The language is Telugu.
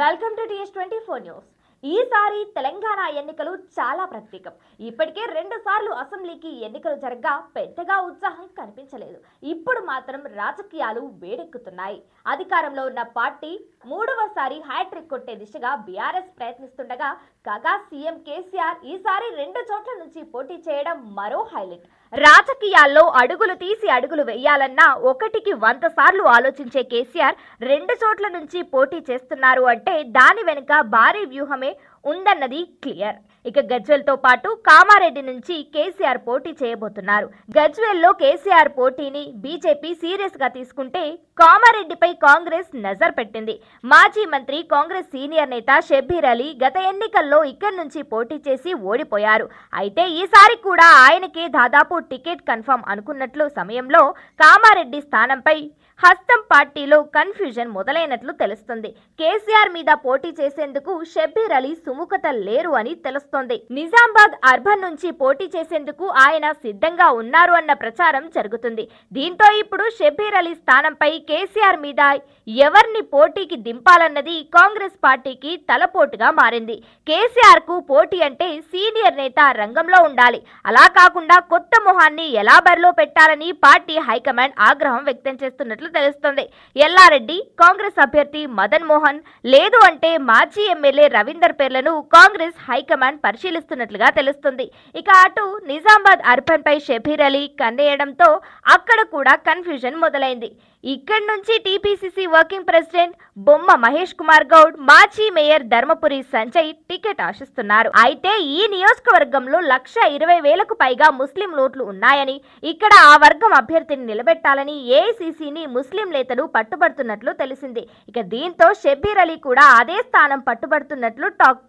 welcome to TS twenty four news ఈసారి తెలంగాణ ఎన్నికలు చాలా ప్రత్యేకం ఇప్పటికే రెండు సార్లు అసెంబ్లీకి ఎన్నికలు జరగా పెద్దగా ఉత్సాహం కనిపించలేదు ఇప్పుడు మాత్రం రాజకీయాలు వేడెక్కుతున్నాయి అధికారంలో ఉన్న పార్టీ మూడవసారి హ్యాట్రిక్ కొట్టే దిశగా బీఆర్ఎస్ ప్రయత్నిస్తుండగా కాగా సీఎం కేసీఆర్ ఈసారి రెండు చోట్ల నుంచి పోటీ చేయడం మరో హైలైట్ రాజకీయాల్లో అడుగులు తీసి అడుగులు వేయాలన్నా ఒకటికి వంద సార్లు ఆలోచించే కేసీఆర్ రెండు చోట్ల నుంచి పోటీ చేస్తున్నారు అంటే దాని వెనుక భారీ వ్యూహమే ఉందన్నది క్లియర్ ఇక గజ్వెల్తో పాటు కామారెడ్డి నుంచి కేసీఆర్ పోటీ చేయబోతున్నారు గజ్వెల్లో కేసీఆర్ పోటీని బీజేపీ సీరియస్ గా తీసుకుంటే కామారెడ్డిపై కాంగ్రెస్ నజర్ పెట్టింది మాజీ మంత్రి కాంగ్రెస్ సీనియర్ నేత షబ్బీర్ అలీ గత ఎన్నికల్లో ఇక్కడి నుంచి పోటీ చేసి ఓడిపోయారు అయితే ఈసారి కూడా ఆయనకే దాదాపు టికెట్ కన్ఫర్మ్ అనుకున్నట్లు సమయంలో కామారెడ్డి స్థానంపై హస్తం పార్టీలో కన్ఫ్యూజన్ మొదలైనట్లు తెలుస్తుంది కేసీఆర్ మీద పోటీ చేసేందుకు షబ్బీర్ అలీ సుముఖత లేరు అని తెలుస్తోంది నిజామాబాద్ అర్బన్ నుంచి పోటీ చేసేందుకు ఆయన సిద్ధంగా ఉన్నారు అన్న ప్రచారం జరుగుతుంది దీంతో ఇప్పుడు షబ్బీర్ అలీ స్థానంపై కేసీఆర్ మీద ఎవరిని పోటీకి దింపాలన్నది కాంగ్రెస్ పార్టీకి తలపోటుగా మారింది కేసీఆర్ కు పోటీ అంటే సీనియర్ నేత రంగంలో ఉండాలి అలా కాకుండా కొత్త మొహాన్ని ఎలా బరిలో పెట్టాలని పార్టీ హైకమాండ్ ఆగ్రహం వ్యక్తం చేస్తున్నట్లు చేస్తున్నట్లు తెలుస్తోంది ఎల్లారెడ్డి కాంగ్రెస్ అభ్యర్థి మదన్ మోహన్ లేదు అంటే మాజీ ఎమ్మెల్యే రవీందర్ పేర్లను కాంగ్రెస్ హైకమాండ్ పరిశీలిస్తున్నట్లుగా తెలుస్తుంది ఇక అటు నిజామాబాద్ అర్బన్ పై షబీర్ అలీ కన్నేయడంతో అక్కడ కూడా కన్ఫ్యూజన్ మొదలైంది ఇక్కడి నుంచి టీపీసీసీ వర్కింగ్ ప్రెసిడెంట్ బొమ్మ మహేష్ కుమార్ గౌడ్ మాజీ మేయర్ ధర్మపురి సంజయ్ టికెట్ ఆశిస్తున్నారు అయితే ఈ నియోజకవర్గంలో లక్ష ఇరవై వేలకు పైగా ముస్లిం ఓట్లు ఉన్నాయని ఇక్కడ ఆ వర్గం అభ్యర్థిని నిలబెట్టాలని ఏఐసిసిని ముస్లిం నేతలు పట్టుబడుతున్నట్లు తెలిసింది ఇక దీంతో షబ్బీర్ అలీ కూడా అదే స్థానం పట్టుబడుతున్నట్లు టాక్